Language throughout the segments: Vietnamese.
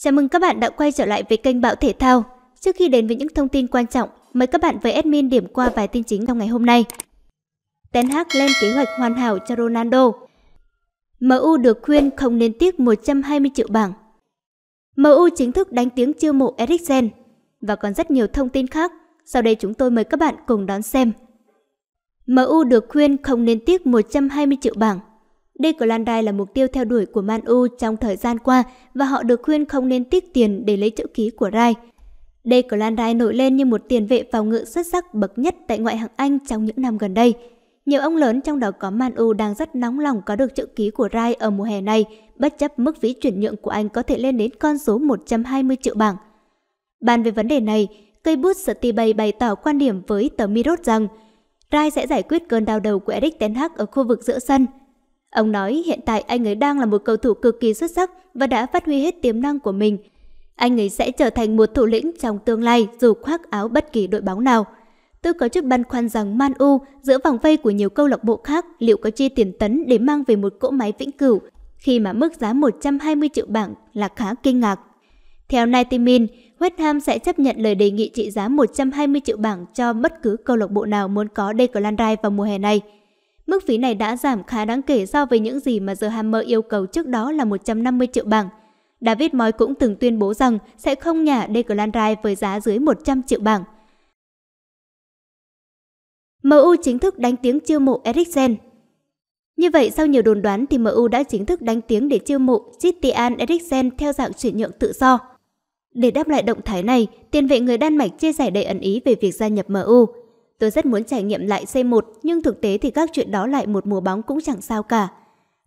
Chào mừng các bạn đã quay trở lại với kênh Bão Thể Thao. Trước khi đến với những thông tin quan trọng, mời các bạn với admin điểm qua vài tin chính trong ngày hôm nay. Ten Hag lên kế hoạch hoàn hảo cho Ronaldo. MU được khuyên không nên tiếc 120 triệu bảng. MU chính thức đánh tiếng chiêu mộ Eriksen và còn rất nhiều thông tin khác. Sau đây chúng tôi mời các bạn cùng đón xem. MU được khuyên không nên tiếc 120 triệu bảng. Đây Nico Landai là mục tiêu theo đuổi của Man U trong thời gian qua và họ được khuyên không nên tiếc tiền để lấy chữ ký của Rai. Đây Nico Landai nổi lên như một tiền vệ phòng ngự xuất sắc bậc nhất tại ngoại hạng Anh trong những năm gần đây. Nhiều ông lớn trong đó có Man U đang rất nóng lòng có được chữ ký của Rai ở mùa hè này, bất chấp mức phí chuyển nhượng của anh có thể lên đến con số 120 triệu bảng. Bàn về vấn đề này, cây bút Steve Bay bày tỏ quan điểm với tờ Mirror rằng Rai sẽ giải quyết cơn đau đầu của Eric Ten Hag ở khu vực giữa sân – Ông nói hiện tại anh ấy đang là một cầu thủ cực kỳ xuất sắc và đã phát huy hết tiềm năng của mình. Anh ấy sẽ trở thành một thủ lĩnh trong tương lai dù khoác áo bất kỳ đội bóng nào. Tôi có chút băn khoăn rằng Man U giữa vòng vây của nhiều câu lạc bộ khác liệu có chi tiền tấn để mang về một cỗ máy vĩnh cửu khi mà mức giá 120 triệu bảng là khá kinh ngạc. Theo Nighty Min, West Ham sẽ chấp nhận lời đề nghị trị giá 120 triệu bảng cho bất cứ câu lạc bộ nào muốn có Declan Rice vào mùa hè này – Mức phí này đã giảm khá đáng kể so với những gì mà The Hammer yêu cầu trước đó là 150 triệu bảng. David Moy cũng từng tuyên bố rằng sẽ không nhả Declan Rice với giá dưới 100 triệu bảng. MU chính thức đánh tiếng chiêu mộ Eriksen Như vậy, sau nhiều đồn đoán thì MU đã chính thức đánh tiếng để chiêu mộ Christian Eriksen theo dạng chuyển nhượng tự do. Để đáp lại động thái này, tiền vệ người Đan Mạch chia sẻ đầy ẩn ý về việc gia nhập MU. Tôi rất muốn trải nghiệm lại C1 nhưng thực tế thì các chuyện đó lại một mùa bóng cũng chẳng sao cả.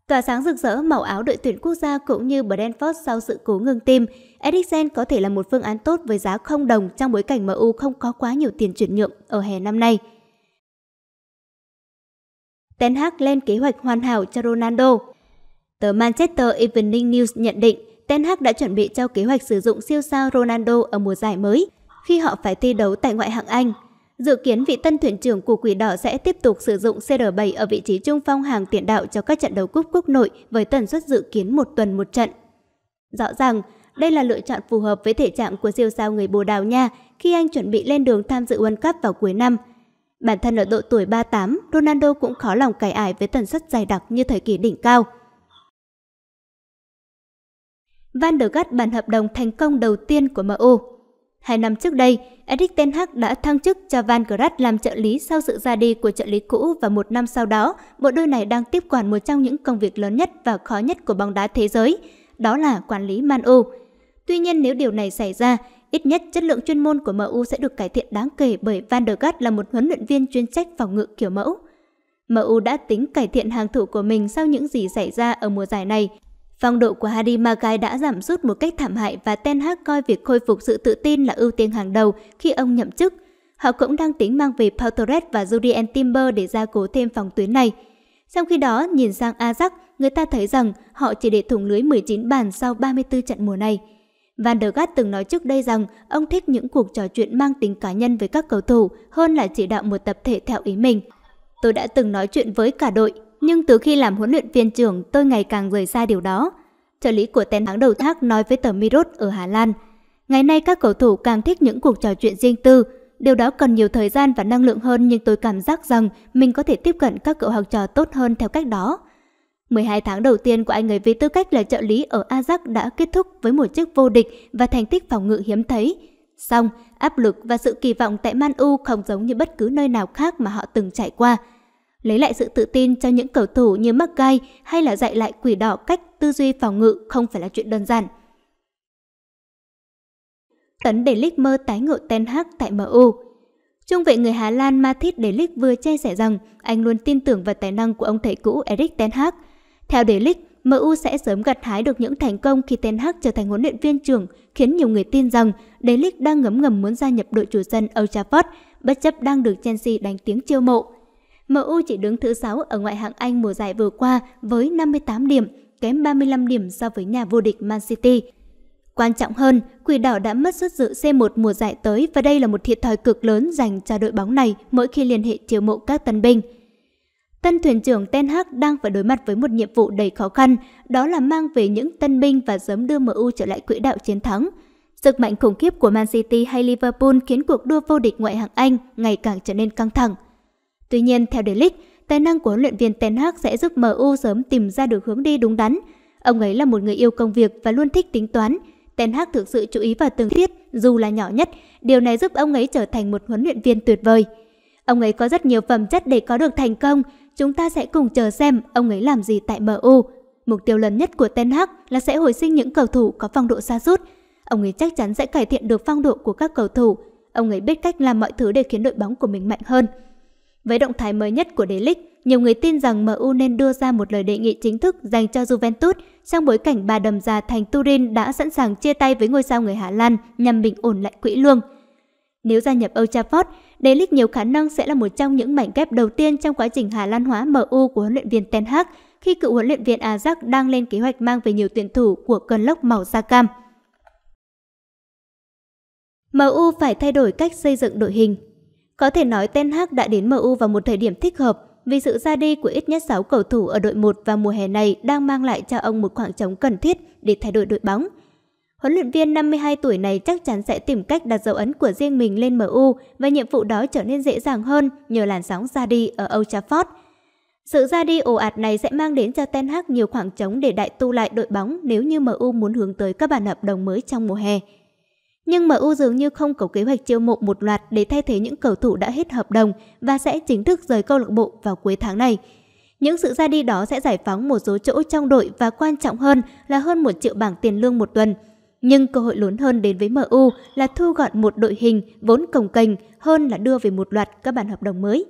Tỏa sáng rực rỡ màu áo đội tuyển quốc gia cũng như Brentford sau sự cố ngừng tim, Eriksen có thể là một phương án tốt với giá không đồng trong bối cảnh MU không có quá nhiều tiền chuyển nhượng ở hè năm nay. Ten Hag lên kế hoạch hoàn hảo cho Ronaldo. Tờ Manchester Evening News nhận định Ten Hag đã chuẩn bị cho kế hoạch sử dụng siêu sao Ronaldo ở mùa giải mới khi họ phải thi đấu tại ngoại hạng Anh. Dự kiến vị tân thuyền trưởng của Quỷ Đỏ sẽ tiếp tục sử dụng CR7 ở vị trí trung phong hàng tiền đạo cho các trận đấu cúp quốc nội với tần suất dự kiến một tuần một trận. Rõ ràng, đây là lựa chọn phù hợp với thể trạng của siêu sao người Bồ Đào Nha khi anh chuẩn bị lên đường tham dự World Cup vào cuối năm. Bản thân ở độ tuổi 38, Ronaldo cũng khó lòng cải ải với tần suất dày đặc như thời kỳ đỉnh cao. Van der Gat bàn hợp đồng thành công đầu tiên của MU Hai năm trước đây, Eric Ten Hag đã thăng chức cho Van Grat làm trợ lý sau sự ra đi của trợ lý cũ và một năm sau đó, bộ đôi này đang tiếp quản một trong những công việc lớn nhất và khó nhất của bóng đá thế giới, đó là quản lý Man U. Tuy nhiên nếu điều này xảy ra, ít nhất chất lượng chuyên môn của MU sẽ được cải thiện đáng kể bởi Van der Gat là một huấn luyện viên chuyên trách phòng ngự kiểu mẫu. MU đã tính cải thiện hàng thủ của mình sau những gì xảy ra ở mùa giải này Phong độ của Harry Maguire đã giảm sút một cách thảm hại và Ten Hag coi việc khôi phục sự tự tin là ưu tiên hàng đầu khi ông nhậm chức. Họ cũng đang tính mang về Pau Torres và Julian Timber để gia cố thêm phòng tuyến này. Trong khi đó, nhìn sang Ajax, người ta thấy rằng họ chỉ để thủng lưới 19 bàn sau 34 trận mùa này. Van der Gaat từng nói trước đây rằng ông thích những cuộc trò chuyện mang tính cá nhân với các cầu thủ hơn là chỉ đạo một tập thể theo ý mình. Tôi đã từng nói chuyện với cả đội, nhưng từ khi làm huấn luyện viên trưởng tôi ngày càng rời xa điều đó. Trợ lý của tên hãng đầu thác nói với tờ Mirror ở Hà Lan. Ngày nay các cầu thủ càng thích những cuộc trò chuyện riêng tư, điều đó cần nhiều thời gian và năng lượng hơn nhưng tôi cảm giác rằng mình có thể tiếp cận các cậu học trò tốt hơn theo cách đó. 12 tháng đầu tiên của anh ấy với tư cách là trợ lý ở Ajax đã kết thúc với một chức vô địch và thành tích phòng ngự hiếm thấy. Song, áp lực và sự kỳ vọng tại Man U không giống như bất cứ nơi nào khác mà họ từng trải qua – lấy lại sự tự tin cho những cầu thủ như Mackay hay là dạy lại quỷ đỏ cách tư duy phòng ngự không phải là chuyện đơn giản. Tấn để Ligt mơ tái ngộ Ten Hag tại MU. Trung vệ người Hà Lan Mathis De Ligt vừa chia sẻ rằng anh luôn tin tưởng vào tài năng của ông thầy cũ Erik Ten Hag. Theo De Ligt, MU sẽ sớm gặt hái được những thành công khi Ten Hag trở thành huấn luyện viên trưởng, khiến nhiều người tin rằng De Ligt đang ngấm ngầm muốn gia nhập đội chủ sân Old Trafford, bất chấp đang được Chelsea đánh tiếng chiêu mộ. MU chỉ đứng thứ 6 ở ngoại hạng Anh mùa giải vừa qua với 58 điểm, kém 35 điểm so với nhà vô địch Man City. Quan trọng hơn, Quỷ Đỏ đã mất suất dự C1 mùa giải tới và đây là một thiệt thòi cực lớn dành cho đội bóng này mỗi khi liên hệ chiêu mộ các tân binh. Tân thuyền trưởng Ten Hag đang phải đối mặt với một nhiệm vụ đầy khó khăn, đó là mang về những tân binh và sớm đưa MU trở lại quỹ đạo chiến thắng. Sức mạnh khủng khiếp của Man City hay Liverpool khiến cuộc đua vô địch ngoại hạng Anh ngày càng trở nên căng thẳng. Tuy nhiên, theo De Ligt, tài năng của huấn luyện viên Ten Hag sẽ giúp MU sớm tìm ra được hướng đi đúng đắn. Ông ấy là một người yêu công việc và luôn thích tính toán. Ten Hag thực sự chú ý vào từng tiết, dù là nhỏ nhất, điều này giúp ông ấy trở thành một huấn luyện viên tuyệt vời. Ông ấy có rất nhiều phẩm chất để có được thành công, chúng ta sẽ cùng chờ xem ông ấy làm gì tại MU. Mục tiêu lớn nhất của Ten Hag là sẽ hồi sinh những cầu thủ có phong độ xa sút. Ông ấy chắc chắn sẽ cải thiện được phong độ của các cầu thủ. Ông ấy biết cách làm mọi thứ để khiến đội bóng của mình mạnh hơn. Với động thái mới nhất của Delic, nhiều người tin rằng MU nên đưa ra một lời đề nghị chính thức dành cho Juventus trong bối cảnh bà đầm già thành Turin đã sẵn sàng chia tay với ngôi sao người Hà Lan nhằm bình ổn lại quỹ lương. Nếu gia nhập Old Trafford, Delic nhiều khả năng sẽ là một trong những mảnh ghép đầu tiên trong quá trình Hà Lan hóa MU của huấn luyện viên Ten Hag khi cựu huấn luyện viên Ajax đang lên kế hoạch mang về nhiều tuyển thủ của cơn lốc màu da cam. MU phải thay đổi cách xây dựng đội hình có thể nói Ten Hag đã đến MU vào một thời điểm thích hợp vì sự ra đi của ít nhất 6 cầu thủ ở đội 1 vào mùa hè này đang mang lại cho ông một khoảng trống cần thiết để thay đổi đội bóng. Huấn luyện viên 52 tuổi này chắc chắn sẽ tìm cách đặt dấu ấn của riêng mình lên MU và nhiệm vụ đó trở nên dễ dàng hơn nhờ làn sóng ra đi ở Old Trafford. Sự ra đi ồ ạt này sẽ mang đến cho Ten Hag nhiều khoảng trống để đại tu lại đội bóng nếu như MU muốn hướng tới các bản hợp đồng mới trong mùa hè nhưng MU dường như không có kế hoạch chiêu mộ một loạt để thay thế những cầu thủ đã hết hợp đồng và sẽ chính thức rời câu lạc bộ vào cuối tháng này. Những sự ra đi đó sẽ giải phóng một số chỗ trong đội và quan trọng hơn là hơn một triệu bảng tiền lương một tuần. Nhưng cơ hội lớn hơn đến với MU là thu gọn một đội hình vốn cồng kềnh hơn là đưa về một loạt các bản hợp đồng mới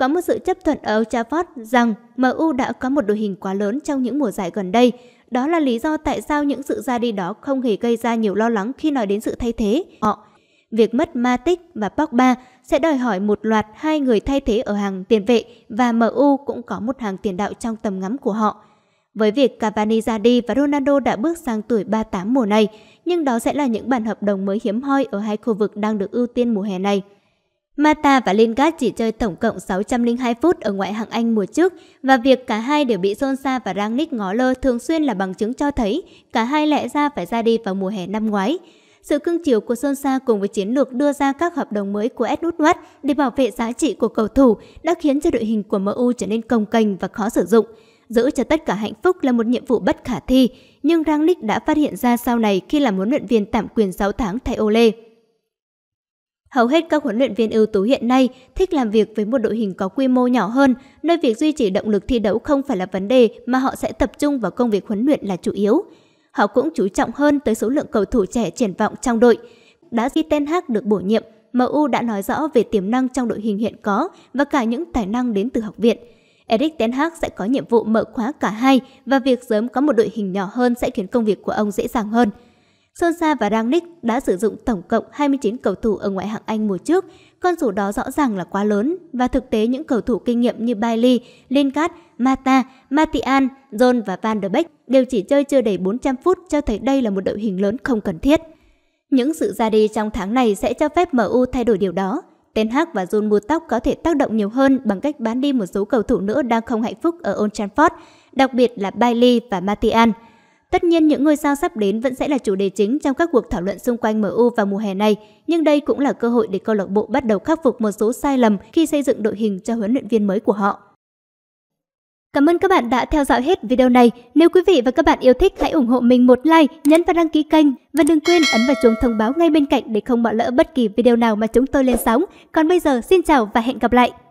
có một sự chấp thuận ở Old Trafford rằng MU đã có một đội hình quá lớn trong những mùa giải gần đây. Đó là lý do tại sao những sự ra đi đó không hề gây ra nhiều lo lắng khi nói đến sự thay thế. Họ việc mất Matic và Pogba sẽ đòi hỏi một loạt hai người thay thế ở hàng tiền vệ và MU cũng có một hàng tiền đạo trong tầm ngắm của họ. Với việc Cavani ra đi và Ronaldo đã bước sang tuổi 38 mùa này, nhưng đó sẽ là những bản hợp đồng mới hiếm hoi ở hai khu vực đang được ưu tiên mùa hè này. Mata và Lingard chỉ chơi tổng cộng 602 phút ở ngoại hạng Anh mùa trước và việc cả hai đều bị xôn và Rangnick ngó lơ thường xuyên là bằng chứng cho thấy cả hai lẽ ra phải ra đi vào mùa hè năm ngoái. Sự cưng chiều của Solskjaer cùng với chiến lược đưa ra các hợp đồng mới của Edward Watt để bảo vệ giá trị của cầu thủ đã khiến cho đội hình của MU trở nên công cành và khó sử dụng. Giữ cho tất cả hạnh phúc là một nhiệm vụ bất khả thi, nhưng Rangnick đã phát hiện ra sau này khi làm huấn luyện viên tạm quyền 6 tháng thay Ole. Hầu hết các huấn luyện viên ưu tú hiện nay thích làm việc với một đội hình có quy mô nhỏ hơn, nơi việc duy trì động lực thi đấu không phải là vấn đề mà họ sẽ tập trung vào công việc huấn luyện là chủ yếu. Họ cũng chú trọng hơn tới số lượng cầu thủ trẻ triển vọng trong đội. Đã khi Ten Hag được bổ nhiệm, MU đã nói rõ về tiềm năng trong đội hình hiện có và cả những tài năng đến từ học viện. Eric Ten Hag sẽ có nhiệm vụ mở khóa cả hai và việc sớm có một đội hình nhỏ hơn sẽ khiến công việc của ông dễ dàng hơn. Sơn Sa và Rangnick đã sử dụng tổng cộng 29 cầu thủ ở ngoại hạng Anh mùa trước. Con số đó rõ ràng là quá lớn và thực tế những cầu thủ kinh nghiệm như Bailey, Lingard, Mata, Martial, John và Van der Beek đều chỉ chơi chưa đầy 400 phút cho thấy đây là một đội hình lớn không cần thiết. Những sự ra đi trong tháng này sẽ cho phép MU thay đổi điều đó. Ten Hag và John Murtough có thể tác động nhiều hơn bằng cách bán đi một số cầu thủ nữa đang không hạnh phúc ở Old Trafford, đặc biệt là Bailey và Martial. Tất nhiên những ngôi sao sắp đến vẫn sẽ là chủ đề chính trong các cuộc thảo luận xung quanh MU vào mùa hè này, nhưng đây cũng là cơ hội để câu lạc bộ bắt đầu khắc phục một số sai lầm khi xây dựng đội hình cho huấn luyện viên mới của họ. Cảm ơn các bạn đã theo dõi hết video này. Nếu quý vị và các bạn yêu thích hãy ủng hộ mình một like, nhấn và đăng ký kênh và đừng quên ấn vào chuông thông báo ngay bên cạnh để không bỏ lỡ bất kỳ video nào mà chúng tôi lên sóng. Còn bây giờ xin chào và hẹn gặp lại.